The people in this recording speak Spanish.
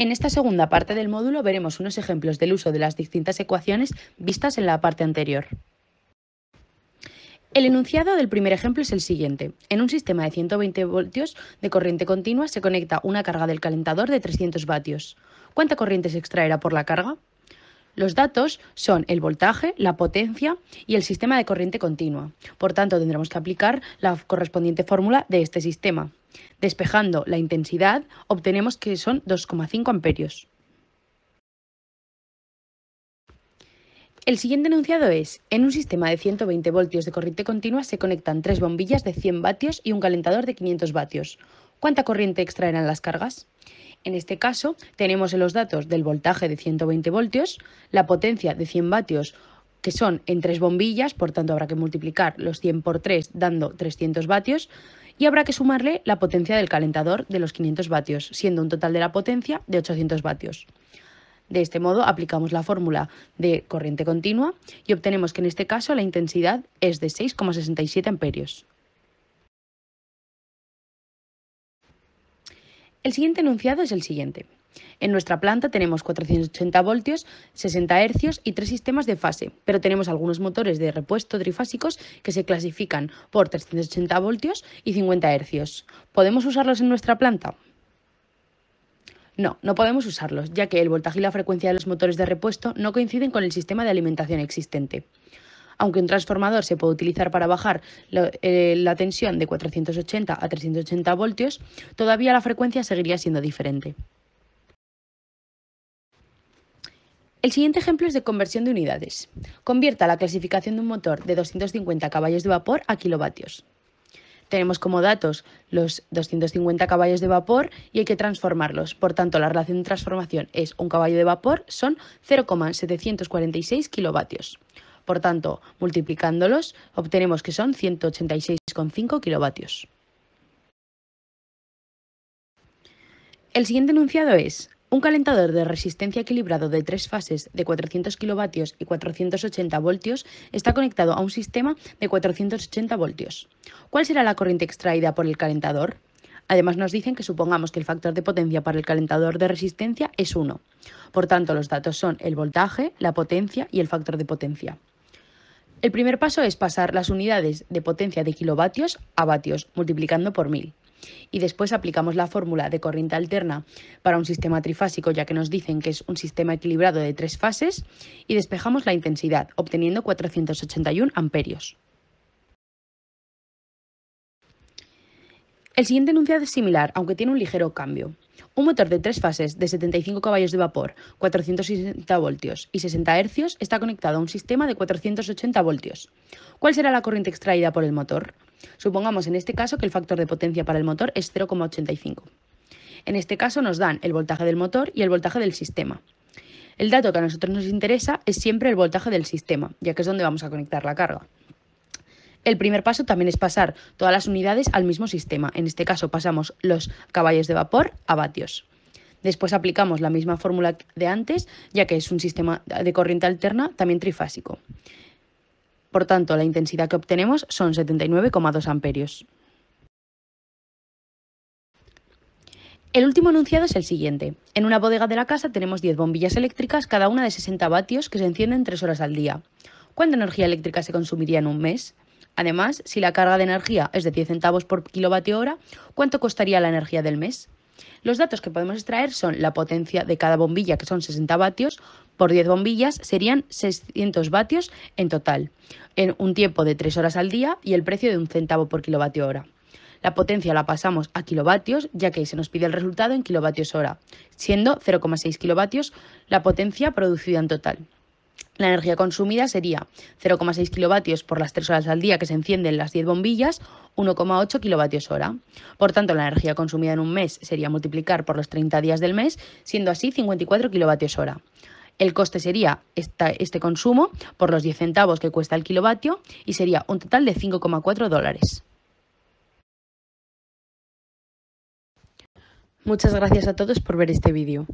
En esta segunda parte del módulo veremos unos ejemplos del uso de las distintas ecuaciones vistas en la parte anterior. El enunciado del primer ejemplo es el siguiente. En un sistema de 120 voltios de corriente continua se conecta una carga del calentador de 300 vatios. ¿Cuánta corriente se extraerá por la carga? Los datos son el voltaje, la potencia y el sistema de corriente continua. Por tanto, tendremos que aplicar la correspondiente fórmula de este sistema. Despejando la intensidad, obtenemos que son 2,5 amperios. El siguiente enunciado es, en un sistema de 120 voltios de corriente continua se conectan tres bombillas de 100 vatios y un calentador de 500 vatios. ¿Cuánta corriente extraerán las cargas? En este caso, tenemos en los datos del voltaje de 120 voltios, la potencia de 100 vatios, que son en tres bombillas, por tanto habrá que multiplicar los 100 por 3 dando 300 vatios, y habrá que sumarle la potencia del calentador de los 500 vatios, siendo un total de la potencia de 800 vatios. De este modo aplicamos la fórmula de corriente continua y obtenemos que en este caso la intensidad es de 6,67 amperios. El siguiente enunciado es el siguiente. En nuestra planta tenemos 480 voltios, 60 hercios y tres sistemas de fase, pero tenemos algunos motores de repuesto trifásicos que se clasifican por 380 voltios y 50 hercios. ¿Podemos usarlos en nuestra planta? No, no podemos usarlos, ya que el voltaje y la frecuencia de los motores de repuesto no coinciden con el sistema de alimentación existente. Aunque un transformador se puede utilizar para bajar eh, la, tensión de 480 a 380 voltios, todavía la frecuencia seguiría siendo diferente. El siguiente ejemplo es de conversión de unidades. Convierta la clasificación de un motor de 250 caballos de vapor a kilovatios. Tenemos como datos los 250 caballos de vapor y hay que transformarlos. Por tanto, la relación de transformación es un caballo de vapor son 0,746 kilovatios. Por tanto, multiplicándolos, obtenemos que son 186,5 kilovatios. El siguiente enunciado es, un calentador de resistencia equilibrado de tres fases de 400 kilovatios y 480 voltios está conectado a un sistema de 480 voltios. ¿Cuál será la corriente extraída por el calentador? Además nos dicen que supongamos que el factor de potencia para el calentador de resistencia es 1. Por tanto, los datos son el voltaje, la potencia y el factor de potencia. El primer paso es pasar las unidades de potencia de kilovatios a vatios, multiplicando por 1000. Y después aplicamos la fórmula de corriente alterna para un sistema trifásico, ya que nos dicen que es un sistema equilibrado de tres fases, y despejamos la intensidad, obteniendo 481 amperios. El siguiente enunciado es similar, aunque tiene un ligero cambio. Un motor de tres fases de 75 caballos de vapor, 460 voltios y 60 hercios está conectado a un sistema de 480 voltios. ¿Cuál será la corriente extraída por el motor? Supongamos en este caso que el factor de potencia para el motor es 0,85. En este caso nos dan el voltaje del motor y el voltaje del sistema. El dato que a nosotros nos interesa es siempre el voltaje del sistema, ya que es donde vamos a conectar la carga. El primer paso también es pasar todas las unidades al mismo sistema. En este caso pasamos los caballos de vapor a vatios. Después aplicamos la misma fórmula de antes, ya que es un sistema de corriente alterna también trifásico. Por tanto, la intensidad que obtenemos son 79,2 amperios. El último enunciado es el siguiente. En una bodega de la casa tenemos 10 bombillas eléctricas, cada una de 60 vatios, que se encienden 3 horas al día. ¿Cuánta energía eléctrica se consumiría en un mes? Además, si la carga de energía es de 10 centavos por kilovatio hora, ¿cuánto costaría la energía del mes? Los datos que podemos extraer son la potencia de cada bombilla, que son 60 vatios, por 10 bombillas serían 600 vatios en total, en un tiempo de 3 horas al día y el precio de un centavo por kilovatio hora. La potencia la pasamos a kilovatios, ya que se nos pide el resultado en kilovatios hora, siendo 0,6 kilovatios la potencia producida en total. La energía consumida sería 0,6 kilovatios por las 3 horas al día que se encienden las 10 bombillas, 1,8 kilovatios hora. Por tanto, la energía consumida en un mes sería multiplicar por los 30 días del mes, siendo así 54 kilovatios hora. El coste sería este consumo por los 10 centavos que cuesta el kilovatio y sería un total de 5,4 dólares. Muchas gracias a todos por ver este vídeo.